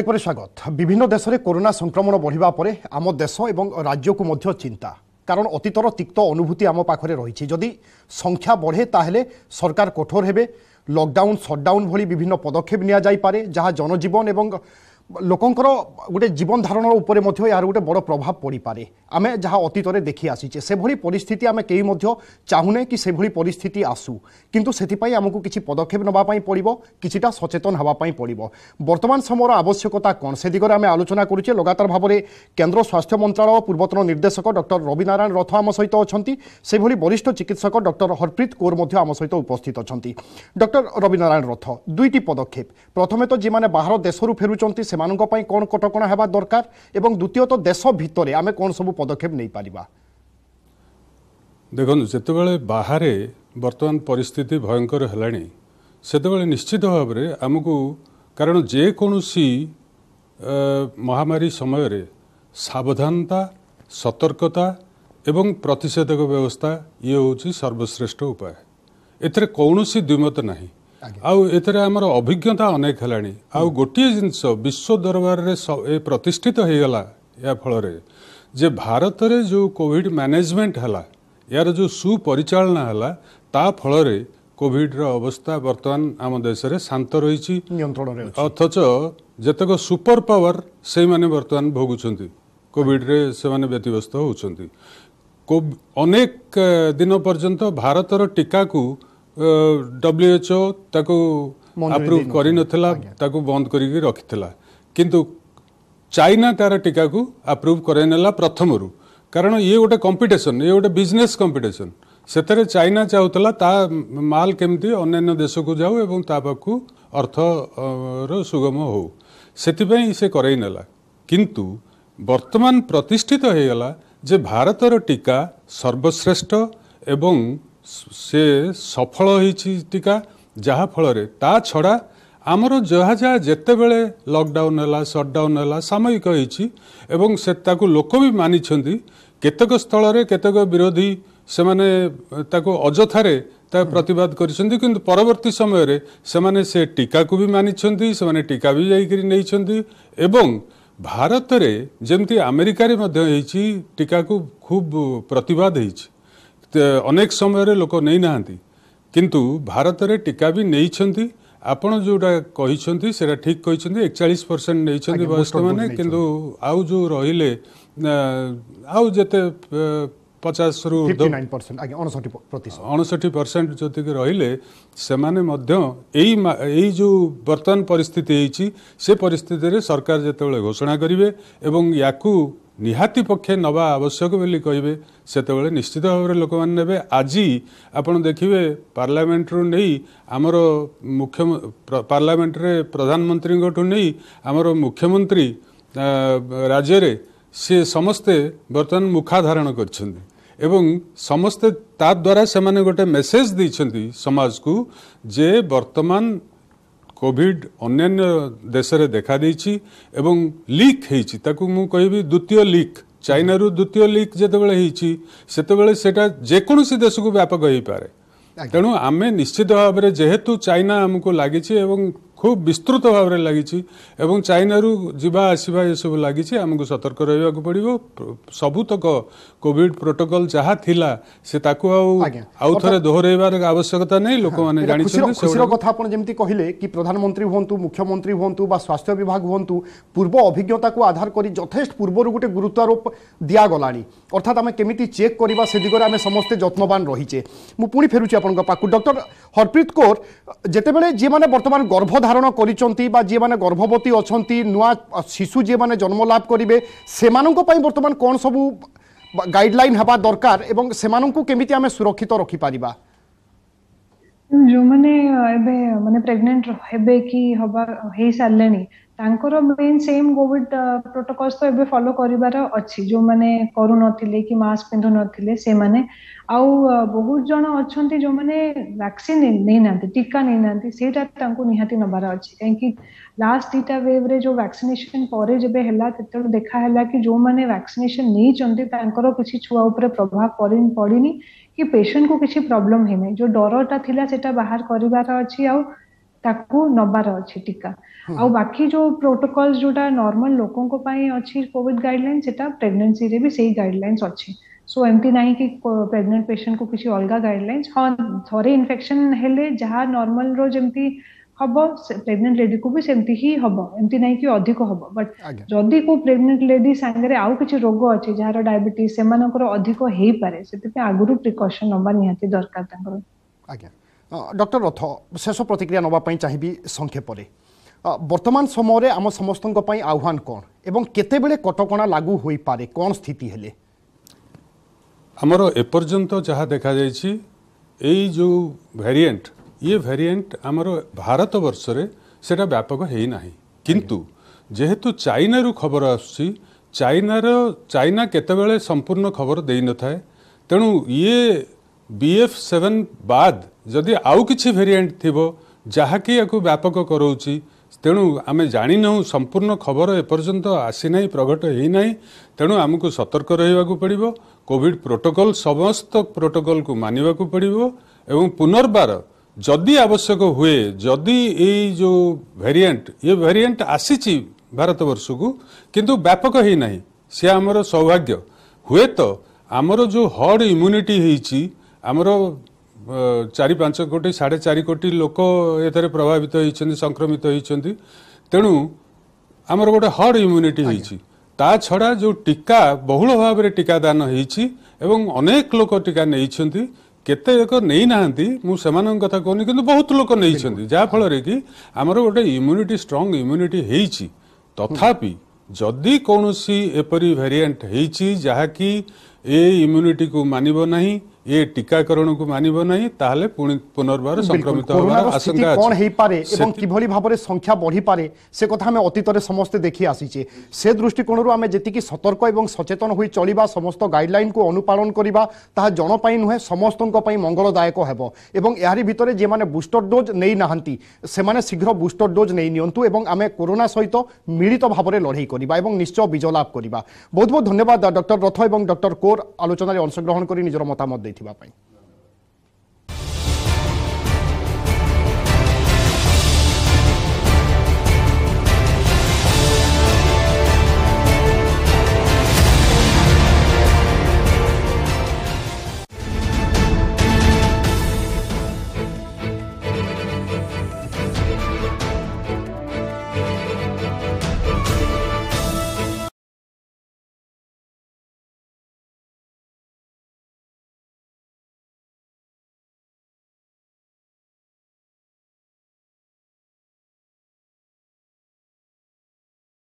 একবারে স্বাগত বিভিন্ন দেশে করোনা সংক্রমণ বড়া পরে আম দেশ এবং রাজ্যক চিন্তা কারণ অতীতর তিক্ত অনুভূতি আম পাখে রয়েছে যদি সংখ্যা বড়ে তাহলে সরকার কঠোর হবে লকডাউন সটডাউন ভি বিভিন্ন পদক্ষেপ নিয়ে যাইপরে যা জনজীবন এবং ଲୋକଙ୍କର ଗୋଟେ ଜୀବନଧାରଣ ଉପରେ ମଧ୍ୟ ଏହାର ଗୋଟେ ବଡ଼ ପ୍ରଭାବ ପଡ଼ିପାରେ ଆମେ ଯାହା ଅତୀତରେ ଦେଖି ଆସିଛେ ସେଭଳି ପରିସ୍ଥିତି ଆମେ କେହି ମଧ୍ୟ ଚାହୁଁନେ କି ସେଭଳି ପରିସ୍ଥିତି ଆସୁ କିନ୍ତୁ ସେଥିପାଇଁ ଆମକୁ କିଛି ପଦକ୍ଷେପ ନେବା ପାଇଁ ପଡ଼ିବ କିଛିଟା ସଚେତନ ହେବା ପାଇଁ ପଡ଼ିବ ବର୍ତ୍ତମାନ ସମୟର ଆବଶ୍ୟକତା କ'ଣ ସେ ଦିଗରେ ଆମେ ଆଲୋଚନା କରୁଛେ ଲଗାତାର ଭାବରେ କେନ୍ଦ୍ର ସ୍ୱାସ୍ଥ୍ୟ ମନ୍ତ୍ରଣାଳୟ ପୂର୍ବତନ ନିର୍ଦ୍ଦେଶକ ଡକ୍ଟର ରବିନାରାୟଣ ରଥ ଆମ ସହିତ ଅଛନ୍ତି ସେଭଳି ବରିଷ୍ଠ ଚିକିତ୍ସକ ଡକ୍ଟର ହରପ୍ରୀତ କୌର ମଧ୍ୟ ଆମ ସହିତ ଉପସ୍ଥିତ ଅଛନ୍ତି ଡକ୍ଟର ରବିନାରାୟଣ ରଥ ଦୁଇଟି ପଦକ୍ଷେପ ପ୍ରଥମେ ତ ଯେଉଁମାନେ ବାହାର ଦେଶରୁ ଫେରୁଛନ୍ତି ସେମାନଙ୍କ ପାଇଁ କ'ଣ କଟକଣା ହେବା ଦରକାର ଏବଂ ଦ୍ୱିତୀୟତଃ ଦେଶ ଭିତରେ ଆମେ କ'ଣ ସବୁ ପଦକ୍ଷେପ ନେଇପାରିବା ଦେଖନ୍ତୁ ଯେତେବେଳେ ବାହାରେ ବର୍ତ୍ତମାନ ପରିସ୍ଥିତି ଭୟଙ୍କର ହେଲାଣି ସେତେବେଳେ ନିଶ୍ଚିତ ଭାବରେ ଆମକୁ କାରଣ ଯେକୌଣସି ମହାମାରୀ ସମୟରେ ସାବଧାନତା ସତର୍କତା ଏବଂ ପ୍ରତିଷେଧକ ବ୍ୟବସ୍ଥା ଇଏ ହେଉଛି ସର୍ବଶ୍ରେଷ୍ଠ ଉପାୟ ଏଥିରେ କୌଣସି ଦ୍ୱିମତ ନାହିଁ ଆଉ ଏଥିରେ ଆମର ଅଭିଜ୍ଞତା ଅନେକ ହେଲାଣି ଆଉ ଗୋଟିଏ ଜିନିଷ ବିଶ୍ୱ ଦରବାରରେ ଏ ପ୍ରତିଷ୍ଠିତ ହୋଇଗଲା ଏହା ଫଳରେ ଯେ ଭାରତରେ ଯେଉଁ କୋଭିଡ଼ ମ୍ୟାନେଜମେଣ୍ଟ ହେଲା ଏହାର ଯେଉଁ ସୁପରିଚାଳନା ହେଲା ତା ଫଳରେ କୋଭିଡ଼ର ଅବସ୍ଥା ବର୍ତ୍ତମାନ ଆମ ଦେଶରେ ଶାନ୍ତ ରହିଛି ନିୟନ୍ତ୍ରଣରେ ଅଥଚ ଯେତେକ ସୁପର ପାୱାର ସେଇମାନେ ବର୍ତ୍ତମାନ ଭୋଗୁଛନ୍ତି କୋଭିଡ଼ରେ ସେମାନେ ବ୍ୟତିବ୍ୟସ୍ତ ହେଉଛନ୍ତି ଅନେକ ଦିନ ପର୍ଯ୍ୟନ୍ତ ଭାରତର ଟୀକାକୁ ଡବ୍ଲ୍ୟୁଏଚ୍ଓ ତାକୁ ଆପ୍ରୁଭ୍ କରିନଥିଲା ତାକୁ ବନ୍ଦ କରିକି ରଖିଥିଲା କିନ୍ତୁ ଚାଇନା ତାର ଟୀକାକୁ ଆପ୍ରୁଭ୍ କରାଇନେଲା ପ୍ରଥମରୁ କାରଣ ଇଏ ଗୋଟେ କମ୍ପିଟିସନ୍ ଇଏ ଗୋଟେ ବିଜନେସ୍ କମ୍ପିଟିସନ୍ ସେଥିରେ ଚାଇନା ଚାହୁଁଥିଲା ତା ମାଲ କେମିତି ଅନ୍ୟାନ୍ୟ ଦେଶକୁ ଯାଉ ଏବଂ ତା ପାଖକୁ ଅର୍ଥର ସୁଗମ ହେଉ ସେଥିପାଇଁ ସେ କରାଇ ନେଲା କିନ୍ତୁ ବର୍ତ୍ତମାନ ପ୍ରତିଷ୍ଠିତ ହୋଇଗଲା ଯେ ଭାରତର ଟୀକା ସର୍ବଶ୍ରେଷ୍ଠ ଏବଂ ସେ ସଫଳ ହୋଇଛି ଟୀକା ଯାହାଫଳରେ ତା ଛଡ଼ା ଆମର ଯାହା ଯାହା ଯେତେବେଳେ ଲକ୍ଡାଉନ୍ ହେଲା ସଟ୍ଡାଉନ୍ ହେଲା ସାମୟିକ ହୋଇଛି ଏବଂ ସେ ତାକୁ ଲୋକ ବି ମାନିଛନ୍ତି କେତେକ ସ୍ଥଳରେ କେତେକ ବିରୋଧୀ ସେମାନେ ତାକୁ ଅଯଥାରେ ତା ପ୍ରତିବାଦ କରିଛନ୍ତି କିନ୍ତୁ ପରବର୍ତ୍ତୀ ସମୟରେ ସେମାନେ ସେ ଟୀକାକୁ ବି ମାନିଛନ୍ତି ସେମାନେ ଟୀକା ବି ଯାଇକରି ନେଇଛନ୍ତି ଏବଂ ଭାରତରେ ଯେମିତି ଆମେରିକାରେ ମଧ୍ୟ ହେଇଛି ଟୀକାକୁ ଖୁବ୍ ପ୍ରତିବାଦ ହେଇଛି ଅନେକ ସମୟରେ ଲୋକ ନେଇନାହାନ୍ତି କିନ୍ତୁ ଭାରତରେ ଟୀକା ବି ନେଇଛନ୍ତି ଆପଣ ଯେଉଁଟା କହିଛନ୍ତି ସେଇଟା ଠିକ୍ କହିଛନ୍ତି ଏକଚାଳିଶ ପରସେଣ୍ଟ ନେଇଛନ୍ତି ବୟସ୍କମାନେ କିନ୍ତୁ ଆଉ ଯେଉଁ ରହିଲେ ଆଉ ଯେତେ ପଚାଶରୁ ଅଣଷଠି ପରସେଣ୍ଟ ଯେତିକି ରହିଲେ ସେମାନେ ମଧ୍ୟ ଏଇ ଏଇ ଯେଉଁ ବର୍ତ୍ତମାନ ପରିସ୍ଥିତି ହେଇଛି ସେ ପରିସ୍ଥିତିରେ ସରକାର ଯେତେବେଳେ ଘୋଷଣା କରିବେ ଏବଂ ୟାକୁ ନିହାତି ପକ୍ଷେ ନେବା ଆବଶ୍ୟକ ବୋଲି କହିବେ ସେତେବେଳେ ନିଶ୍ଚିତ ଭାବରେ ଲୋକମାନେ ନେବେ ଆଜି ଆପଣ ଦେଖିବେ ପାର୍ଲାମେଣ୍ଟରୁ ନେଇ ଆମର ମୁଖ୍ୟ ପାର୍ଲାମେଣ୍ଟରେ ପ୍ରଧାନମନ୍ତ୍ରୀଙ୍କଠୁ ନେଇ ଆମର ମୁଖ୍ୟମନ୍ତ୍ରୀ ରାଜ୍ୟରେ ସିଏ ସମସ୍ତେ ବର୍ତ୍ତମାନ ମୁଖା ଧାରଣ କରିଛନ୍ତି ଏବଂ ସମସ୍ତେ ତା ଦ୍ୱାରା ସେମାନେ ଗୋଟେ ମେସେଜ୍ ଦେଇଛନ୍ତି ସମାଜକୁ ଯେ ବର୍ତ୍ତମାନ কোভিড অন্যান্য দেশে দেখা দিয়েছি এবং লিক হয়েছি তাকে মু কহবি দ্বিতীয় লিক চাইনারু দ্বিতীয় লিক যেতবে হয়েছি সেতবে সেটা যেকোনসি দেশকু ব্যাপক হয়ে পড়ে তেমন আমি নিশ্চিত ভাবে যেহেতু চাইনা আমি লাগিছে এবং খুব বিস্তৃত ভাবে লাগিছি এবং চাইনারু যা আসবা এসব লাগিছি আমি সতর্ক রহবাকে পড়ব সবুতক কোভিড প্রোটোকল যা লা সে তাকে আউথরে দোহরাইবার আবশ্যকতা নেই লোক মানে জাঁচার কথা আপনার যেমন কহিলেন কি প্রধানমন্ত্রী হুম মুখ্যমন্ত্রী হুম বা স্বাস্থ্য বিভাগ হুম পূর্ব অভিজ্ঞতা আধার করে যথেষ্ট পূর্বর গোটে গুরুত্বারোপ দিগলা অর্থাৎ আমি কেমিটি চেক করা সে দিগরে আমি সমস্তে যত্নবান রয়েছে মু পুঁ ফেরুছি আপনার পাখু ডক্টর হরপ্রীত কৌর যেতবে যে বর্তমান গর্ভধারণ ধারণ করেছেন বা যে মানে গর্ভবতী অনেক নূয়া শিশু যে মানে জন্মলাভ করবে সে বর্তমান কোণ সবু গাইডলাইন হওয়া দরকার এবং সে কেমিতি আমি সুরক্ষিত রখিপারা ଯେଉଁମାନେ ଏବେ ମାନେ ପ୍ରେଗନେଣ୍ଟ ହେବେ କି ହବା ହେଇସାରିଲେଣି ତାଙ୍କର ମେନ୍ ସେମ୍ କୋଭିଡ ପ୍ରୋଟୋକଲ ତ ଏବେ ଫଲୋ କରିବାର ଅଛି ଯୋଉମାନେ କରୁନଥିଲେ କି ମାସ୍କ ପିନ୍ଧୁନଥିଲେ ସେମାନେ ଆଉ ବହୁତ ଜଣ ଅଛନ୍ତି ଯୋଉମାନେ ଭ୍ୟାକ୍ସିନ ନେଇନାହାନ୍ତି ଟୀକା ନେଇନାହାନ୍ତି ସେଇଟା ତାଙ୍କୁ ନିହାତି ନେବାର ଅଛି କାହିଁକି ଲାଷ୍ଟ ଦୁଇଟା ୱେଭରେ ଯୋଉ ଭ୍ୟାକ୍ସିନେସନ ପରେ ଯେବେ ହେଲା ସେତେବେଳେ ଦେଖା ହେଲା କି ଯୋଉମାନେ ଭ୍ୟାକ୍ସିନେସନ ନେଇଛନ୍ତି ତାଙ୍କର କିଛି ଛୁଆ ଉପରେ ପ୍ରଭାବ ପଡ଼ିନି କି ପେସେଣ୍ଟକୁ କିଛି ପ୍ରୋବ୍ଲେମ ହେଇନି ଯୋଉ ଡରଟା ଥିଲା ସେଟା ବାହାର କରିବାର ଅଛି ଆଉ ତାକୁ ନବାର ଅଛି ଟୀକା ଆଉ ବାକି ଯୋଉ ପ୍ରୋଟୋକଲ ଯୋଉଟା ନର୍ମାଲ ଲୋକଙ୍କ ପାଇଁ ଅଛି କୋଭିଡ ଗାଇଡଲାଇନ ସେଟା ପ୍ରେଗନେନ୍ସିରେ ବି ସେଇ ଗାଇଡଲାଇନ୍ସ ଅଛି ସୋ ଏମିତି ନାହିଁ କି ପ୍ରେଗନେଣ୍ଟ ପେସେଣ୍ଟକୁ କିଛି ଅଲଗା ଗାଇଡଲାଇନ୍ସ ହଁ ଥରେ ଇନଫେକ୍ସନ ହେଲେ ଯାହା ନର୍ମାଲର ଯେମିତି ହବ ପ୍ରେଗନେଣ୍ଟ ଲେଡିକୁ ବି ସେମିତି ହିଁ ହବ ଏମିତି ନାହିଁ କି ଅଧିକ ହବ ବଟ୍ ଯଦି କୋଉ ପ୍ରେଗନେଣ୍ଟ ଲେଡି ସାଙ୍ଗରେ ଆଉ କିଛି ରୋଗ ଅଛି ଯାହାର ଡାଇବେଟିସ ସେମାନଙ୍କର ଅଧିକ ହେଇପାରେ ସେଥିପାଇଁ ଆଗରୁ ପ୍ରିକସନ ନବା ନିହାତି ଦରକାର ତାଙ୍କର ଆଜ୍ଞା ডক্টর রথ শেষ প্রতিক্রিয়া নেওয়া চাহিবি সংক্ষেপে বর্তমান সময়ের আম সমস্ত আহ্বান কণ এবং কতবে কটকা লাগু হয়ে পড়ে কণ স্থিতি হলে আমার এপর্যন্ত যা দেখা যাই এই যে ভ্যারিয়েন্ট ইয়ে ভ্যারিয়েন্ট আমার ভারতবর্ষে সেটা ব্যাপক হয়ে না কিন্তু যেহেতু চাইনারু খবর আসুচি চাইনার চাইনা কতবে সম্পূর্ণ খবর দিয়ে নথায় তেমন ইয়ে ବିଏଫ୍ ସେଭେନ୍ ବାଦ୍ ଯଦି ଆଉ କିଛି ଭେରିଏଣ୍ଟ ଥିବ ଯାହାକି ଏହାକୁ ବ୍ୟାପକ କରାଉଛି ତେଣୁ ଆମେ ଜାଣିନାହୁଁ ସମ୍ପୂର୍ଣ୍ଣ ଖବର ଏପର୍ଯ୍ୟନ୍ତ ଆସିନାହିଁ ପ୍ରଘଟ ହୋଇନାହିଁ ତେଣୁ ଆମକୁ ସତର୍କ ରହିବାକୁ ପଡ଼ିବ କୋଭିଡ଼ ପ୍ରୋଟୋକଲ୍ ସମସ୍ତ ପ୍ରୋଟୋକଲ୍କୁ ମାନିବାକୁ ପଡ଼ିବ ଏବଂ ପୁନର୍ବାର ଯଦି ଆବଶ୍ୟକ ହୁଏ ଯଦି ଏଇ ଯେଉଁ ଭେରିଏଣ୍ଟ ଇଏ ଭେରିଏଣ୍ଟ ଆସିଛି ଭାରତବର୍ଷକୁ କିନ୍ତୁ ବ୍ୟାପକ ହୋଇନାହିଁ ସିଏ ଆମର ସୌଭାଗ୍ୟ ହୁଏତ ଆମର ଯେଉଁ ହର୍ଡ଼ ଇମ୍ୟୁନିଟି ହୋଇଛି ଆମର ଚାରି ପାଞ୍ଚ କୋଟି ସାଢ଼େ ଚାରି କୋଟି ଲୋକ ଏଥିରେ ପ୍ରଭାବିତ ହୋଇଛନ୍ତି ସଂକ୍ରମିତ ହୋଇଛନ୍ତି ତେଣୁ ଆମର ଗୋଟେ ହର୍ଡ ଇମ୍ୟୁନିଟି ହେଇଛି ତା ଛଡ଼ା ଯେଉଁ ଟୀକା ବହୁଳ ଭାବରେ ଟୀକାଦାନ ହେଇଛି ଏବଂ ଅନେକ ଲୋକ ଟୀକା ନେଇଛନ୍ତି କେତେ ଏକ ନେଇନାହାନ୍ତି ମୁଁ ସେମାନଙ୍କ କଥା କହୁନି କିନ୍ତୁ ବହୁତ ଲୋକ ନେଇଛନ୍ତି ଯାହାଫଳରେ କି ଆମର ଗୋଟେ ଇମ୍ୟୁନିଟି ଷ୍ଟ୍ରଙ୍ଗ ଇମ୍ୟୁନିଟି ହେଇଛି ତଥାପି ଯଦି କୌଣସି ଏପରି ଭେରିଏଣ୍ଟ ହେଇଛି ଯାହାକି ଏ ଇମ୍ୟୁନିଟିକୁ ମାନିବ ନାହିଁ ଏ ଟିକାକରଣକୁ ମାନିବ ନାହିଁ ତାହେଲେ ପୁଣି ପୁନର୍ବାର ସଂକ୍ରମିତ ହେବାର ଆଶଙ୍କା ଅଛି କ'ଣ ହେଇପାରେ ଏବଂ କିଭଳି ଭାବରେ ସଂଖ୍ୟା ବଢ଼ିପାରେ ସେ କଥା ଆମେ ଅତୀତରେ ସମସ୍ତେ ଦେଖି ଆସିଛେ ସେ ଦୃଷ୍ଟିକୋଣରୁ ଆମେ ଯେତିକି ସତର୍କ ଏବଂ ସଚେତନ ହୋଇ ଚଳିବା ସମସ୍ତ ଗାଇଡଲାଇନକୁ ଅନୁପାଳନ କରିବା ତାହା ଜଣ ପାଇଁ ନୁହେଁ ସମସ୍ତଙ୍କ ପାଇଁ ମଙ୍ଗଳଦାୟକ ହେବ ଏବଂ ଏହାରି ଭିତରେ ଯେମାନେ ବୁଷ୍ଟର ଡୋଜ୍ ନେଇନାହାନ୍ତି ସେମାନେ ଶୀଘ୍ର ବୁଷ୍ଟର ଡୋଜ୍ ନେଇ ନିଅନ୍ତୁ ଏବଂ ଆମେ କରୋନା ସହିତ ମିଳିତ ଭାବରେ ଲଢ଼େଇ କରିବା ଏବଂ ନିଶ୍ଚୟ ବିଜୟ ଲାଭ କରିବା ବହୁତ ବହୁତ ଧନ୍ୟବାଦ ଡକ୍ଟର ରଥ ଏବଂ ଡକ୍ଟର କୋ মোর আলোচনায় অংশগ্রহণ করে নিজের মতামত দিয়ে